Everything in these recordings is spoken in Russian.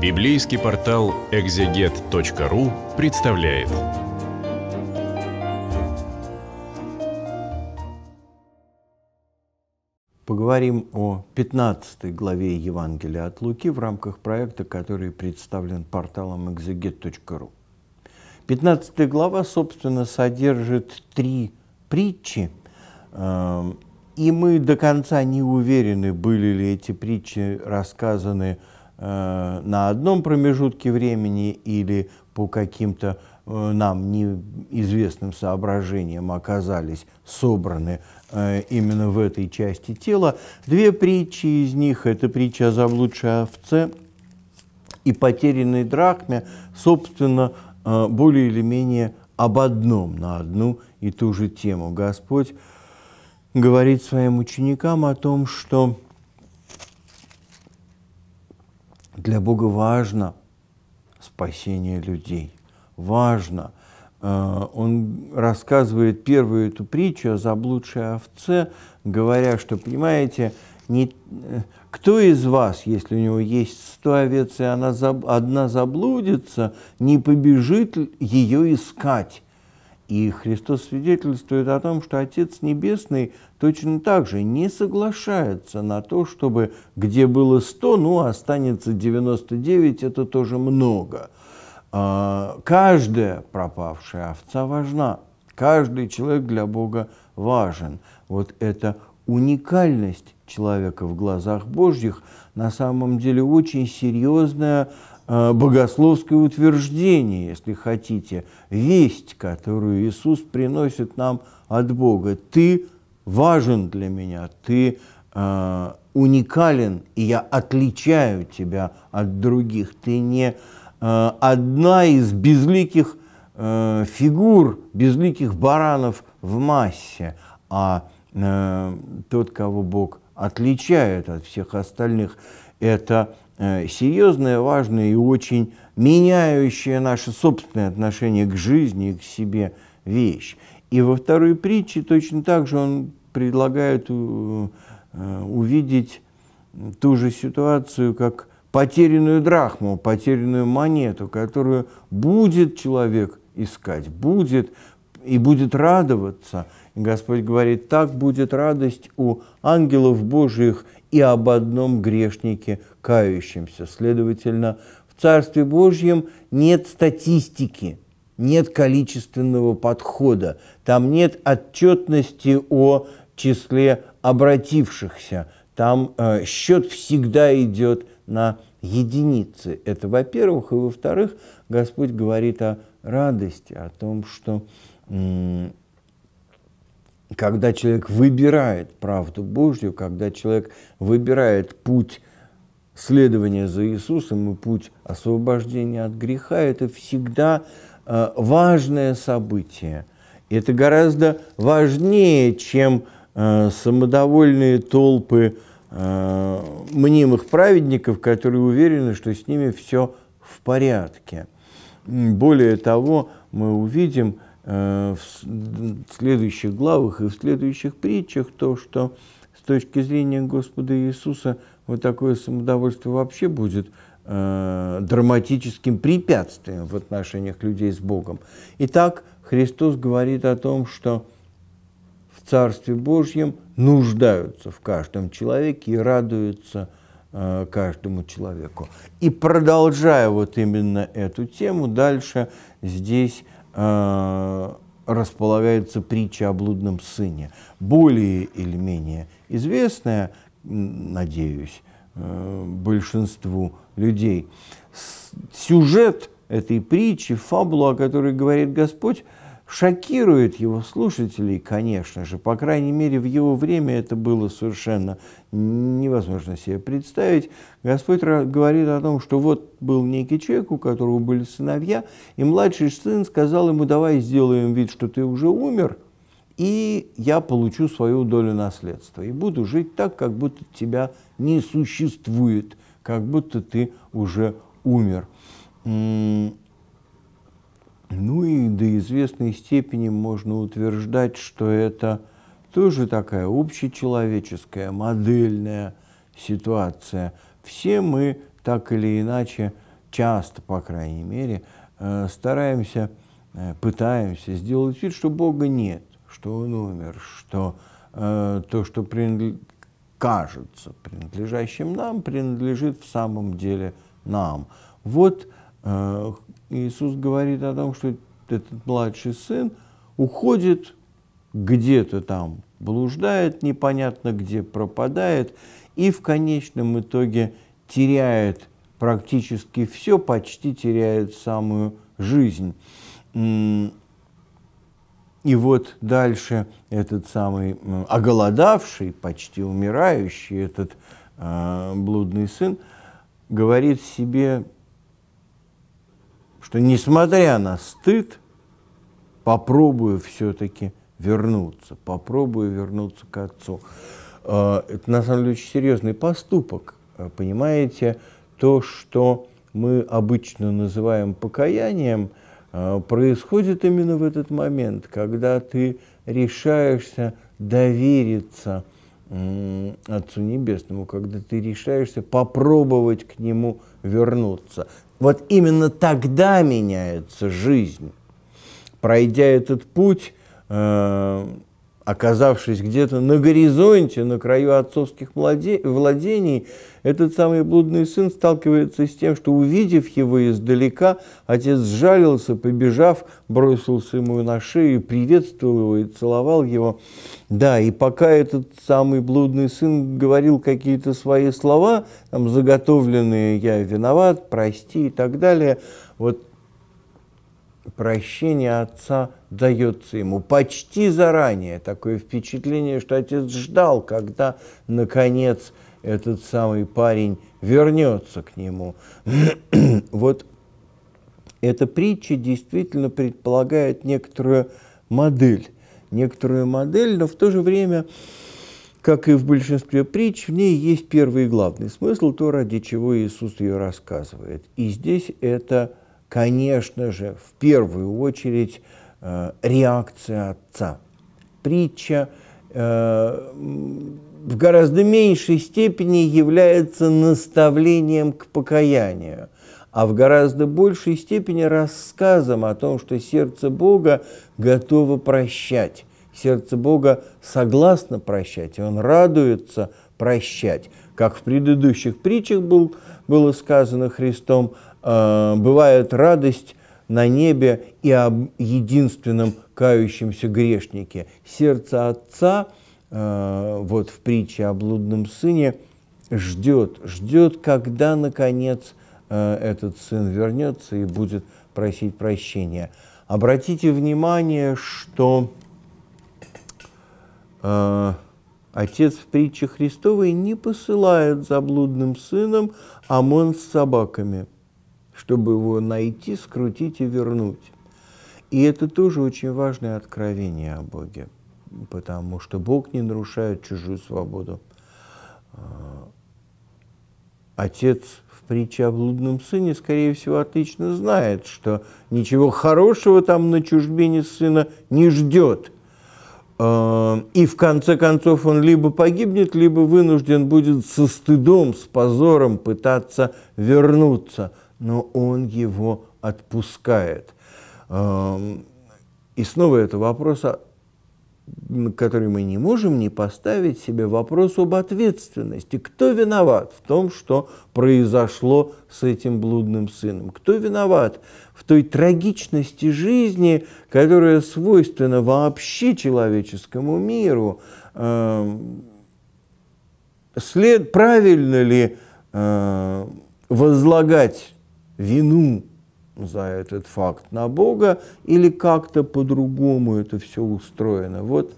Библейский портал экзегет.ру представляет. Поговорим о 15 главе Евангелия от Луки в рамках проекта, который представлен порталом экзегет.ру. 15 глава, собственно, содержит три притчи, эм, и мы до конца не уверены, были ли эти притчи рассказаны Э, на одном промежутке времени или по каким-то э, нам неизвестным соображениям оказались собраны э, именно в этой части тела. Две притчи из них – это притча о заблудшей овце и потерянной драхме, собственно, более или менее об одном, на одну и ту же тему. Господь говорит своим ученикам о том, что Для Бога важно спасение людей. Важно. Э, он рассказывает первую эту притчу о заблудшей овце, говоря, что, понимаете, не, э, кто из вас, если у него есть сто овец, и она одна заблудится, не побежит ее искать, и Христос свидетельствует о том, что Отец Небесный точно так же не соглашается на то, чтобы где было 100, ну, а останется 99, это тоже много. А, каждая пропавшая овца важна, каждый человек для Бога важен. Вот это уникальность человека в глазах Божьих на самом деле очень серьезная а, богословское утверждение, если хотите, весть, которую Иисус приносит нам от Бога. Ты важен для меня, ты э, уникален, и я отличаю тебя от других. Ты не э, одна из безликих э, фигур, безликих баранов в массе, а э, тот, кого Бог отличает от всех остальных, это Э, серьезная, важная и очень меняющая наше собственное отношение к жизни и к себе вещь. И во второй притче точно так же он предлагает э, э, увидеть ту же ситуацию, как потерянную драхму, потерянную монету, которую будет человек искать, будет и будет радоваться. И Господь говорит, так будет радость у ангелов Божьих и об одном грешнике, кающемся. Следовательно, в Царстве Божьем нет статистики, нет количественного подхода, там нет отчетности о числе обратившихся, там э, счет всегда идет на единицы. Это во-первых. И во-вторых, Господь говорит о радости, о том, что когда человек выбирает правду Божью, когда человек выбирает путь следования за Иисусом и путь освобождения от греха, это всегда э, важное событие. Это гораздо важнее, чем э, самодовольные толпы э, мнимых праведников, которые уверены, что с ними все в порядке. Более того, мы увидим, Э, в следующих главах и в следующих притчах то, что с точки зрения Господа Иисуса вот такое самодовольство вообще будет э, драматическим препятствием в отношениях людей с Богом. Итак, Христос говорит о том, что в Царстве Божьем нуждаются в каждом человеке и радуются э, каждому человеку. И продолжая вот именно эту тему, дальше здесь Э, располагается притча о блудном сыне, более или менее известная, надеюсь, э, большинству людей. сюжет этой притчи, фабула, о которой говорит Господь, шокирует его слушателей, конечно же. По крайней мере, в его время это было совершенно невозможно себе представить. Господь говорит о том, что вот был некий человек, у которого были сыновья, и младший сын сказал ему, давай сделаем вид, что ты уже умер, и я получу свою долю наследства, и буду жить так, как будто тебя не существует, как будто ты уже умер. Ну и до известной степени можно утверждать, что это тоже такая общечеловеческая, модельная ситуация. Все мы так или иначе, часто, по крайней мере, э, стараемся, э, пытаемся сделать вид, что Бога нет, что Он умер, что э, то, что кажется принадлежащим нам, принадлежит в самом деле нам. Вот Э, Иисус говорит о том, что этот младший сын уходит где-то там, блуждает непонятно где, пропадает и в конечном итоге теряет практически все, почти теряет самую жизнь. И вот дальше этот самый оголодавший, почти умирающий, этот э, блудный сын говорит себе, что несмотря на стыд, попробую все-таки вернуться, попробую вернуться к отцу. Э, это на самом деле очень серьезный поступок, э, понимаете, то, что мы обычно называем покаянием, э, происходит именно в этот момент, когда ты решаешься довериться Отцу Небесному, когда ты решаешься попробовать к Нему вернуться. Вот именно тогда меняется жизнь. Пройдя этот путь, э, оказавшись где-то на горизонте, на краю отцовских владений, этот самый блудный сын сталкивается с тем, что, увидев его издалека, отец сжалился, побежав, бросился ему на шею, приветствовал его и целовал его. Да, и пока этот самый блудный сын говорил какие-то свои слова, там заготовленные «я виноват», «прости» и так далее, вот прощение отца – дается ему почти заранее. Такое впечатление, что отец ждал, когда, наконец, этот самый парень вернется к нему. вот эта притча действительно предполагает некоторую модель. Некоторую модель, но в то же время, как и в большинстве притч, в ней есть первый и главный смысл, то, ради чего Иисус ее рассказывает. И здесь это, конечно же, в первую очередь – Э, реакция отца. Притча э, в гораздо меньшей степени является наставлением к покаянию, а в гораздо большей степени рассказом о том, что сердце Бога готово прощать. Сердце Бога согласно прощать, и он радуется прощать. Как в предыдущих притчах был, было сказано Христом, э, бывает радость на небе и об единственном кающемся грешнике. Сердце отца э, вот в притче о блудном сыне ждет, ждет, когда, наконец, э, этот сын вернется и будет просить прощения. Обратите внимание, что э, отец в притче Христовой не посылает за блудным сыном ОМОН с собаками – чтобы его найти, скрутить и вернуть. И это тоже очень важное откровение о Боге, потому что Бог не нарушает чужую свободу. А, отец в притче о блудном сыне, скорее всего, отлично знает, что ничего хорошего там на чужбине сына не ждет. А, и в конце концов он либо погибнет, либо вынужден будет со стыдом, с позором пытаться вернуться – но он его отпускает. И снова это вопрос, а, который мы не можем не поставить себе, вопрос об ответственности. Кто виноват в том, что произошло с этим блудным сыном? Кто виноват в той трагичности жизни, которая свойственна вообще человеческому миру? След, правильно ли а, возлагать вину за этот факт на Бога, или как-то по-другому это все устроено. Вот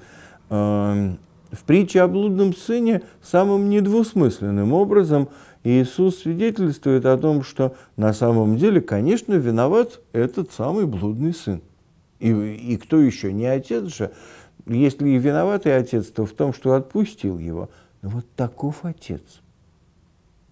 э, в притче о блудном сыне самым недвусмысленным образом Иисус свидетельствует о том, что на самом деле, конечно, виноват этот самый блудный сын. И, и кто еще? Не отец же. Если и виноватый отец, то в том, что отпустил его. Но вот таков отец.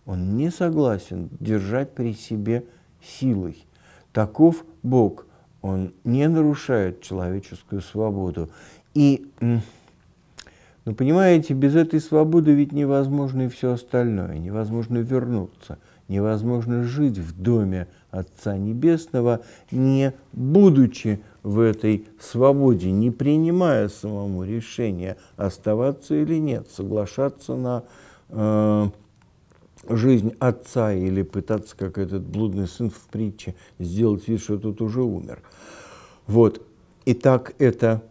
Он не согласен держать при себе силой. Таков Бог. Он не нарушает человеческую свободу. И, ну, понимаете, без этой свободы ведь невозможно и все остальное. Невозможно вернуться, невозможно жить в доме Отца Небесного, не будучи в этой свободе, не принимая самому решения, оставаться или нет, соглашаться на э, жизнь отца или пытаться, как этот блудный сын в притче, сделать вид, что тот уже умер. Вот. И так это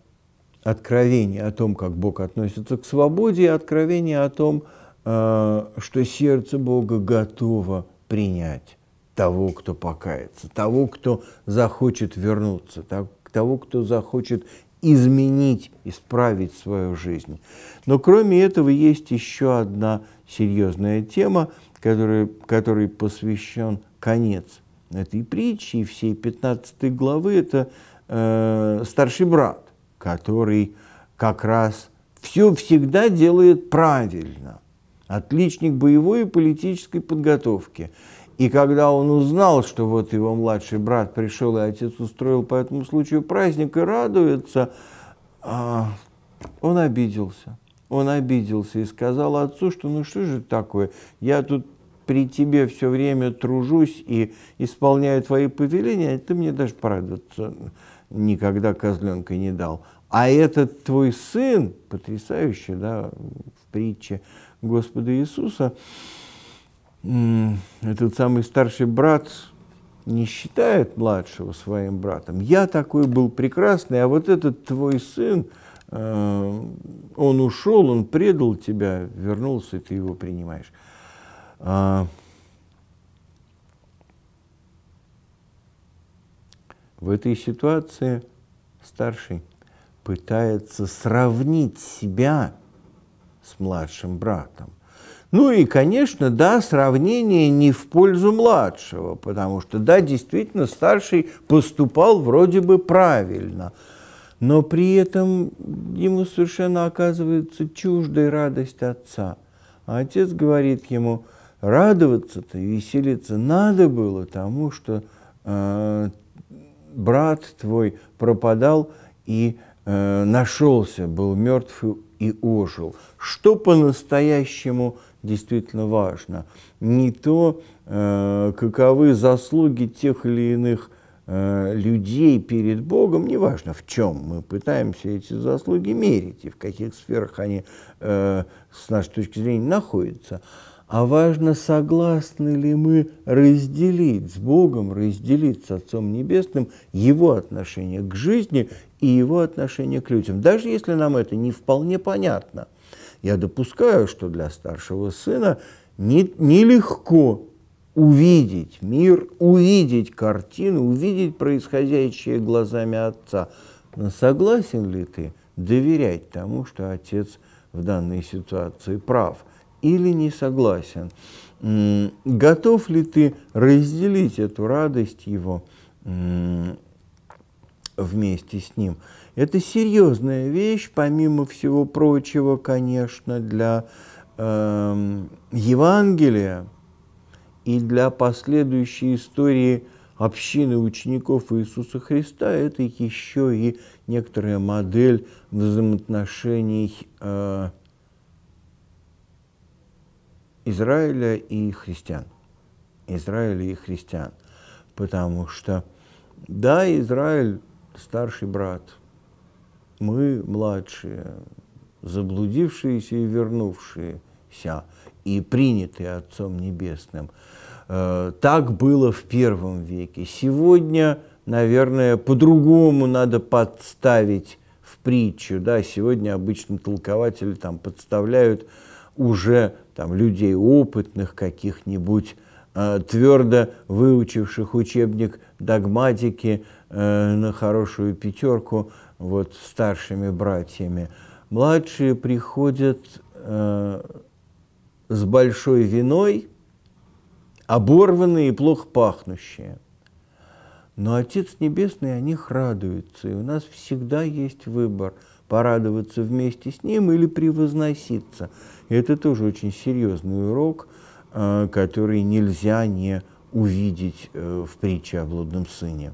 откровение о том, как Бог относится к свободе, и откровение о том, э, что сердце Бога готово принять того, кто покается, того, кто захочет вернуться, того, кто захочет изменить, исправить свою жизнь. Но кроме этого есть еще одна серьезная тема, которой, которой посвящен конец этой притчи и всей 15 главы. Это э, старший брат, который как раз все всегда делает правильно. Отличник боевой и политической подготовки. И когда он узнал, что вот его младший брат пришел, и отец устроил по этому случаю праздник и радуется, а, он обиделся он обиделся и сказал отцу, что ну что же такое, я тут при тебе все время тружусь и исполняю твои повеления, а ты мне даже порадоваться никогда козленка не дал. А этот твой сын, потрясающе, да, в притче Господа Иисуса, этот самый старший брат не считает младшего своим братом. Я такой был прекрасный, а вот этот твой сын, Э, он ушел, он предал тебя, вернулся, и ты его принимаешь. А, в этой ситуации старший пытается сравнить себя с младшим братом. Ну и, конечно, да, сравнение не в пользу младшего, потому что, да, действительно, старший поступал вроде бы правильно, но при этом ему совершенно оказывается чуждой радость отца. А отец говорит ему, радоваться-то, веселиться надо было тому, что э, брат твой пропадал и э, нашелся, был мертв и ожил. Что по-настоящему действительно важно? Не то, э, каковы заслуги тех или иных Э, людей перед Богом, неважно в чем мы пытаемся эти заслуги мерить и в каких сферах они э, с нашей точки зрения находятся, а важно, согласны ли мы разделить с Богом, разделить с Отцом Небесным его отношение к жизни и его отношение к людям, даже если нам это не вполне понятно. Я допускаю, что для старшего сына нелегко не, не легко увидеть мир, увидеть картину, увидеть происходящее глазами отца. Но согласен ли ты доверять тому, что отец в данной ситуации прав или не согласен? Готов ли ты разделить эту радость его вместе с ним? Это серьезная вещь, помимо всего прочего, конечно, для э, Евангелия, и для последующей истории общины учеников Иисуса Христа это еще и некоторая модель взаимоотношений э, Израиля и христиан. Израиля и христиан. Потому что, да, Израиль старший брат, мы младшие, заблудившиеся и вернувшиеся – и принятый Отцом Небесным. Э, так было в первом веке. Сегодня, наверное, по-другому надо подставить в притчу. Да? Сегодня обычно толкователи там, подставляют уже там, людей опытных каких-нибудь, э, твердо выучивших учебник догматики э, на хорошую пятерку вот, старшими братьями. Младшие приходят с большой виной, оборванные и плохо пахнущие. Но Отец Небесный о них радуется, и у нас всегда есть выбор – порадоваться вместе с Ним или превозноситься. И это тоже очень серьезный урок, э, который нельзя не увидеть э, в притче о блудном сыне.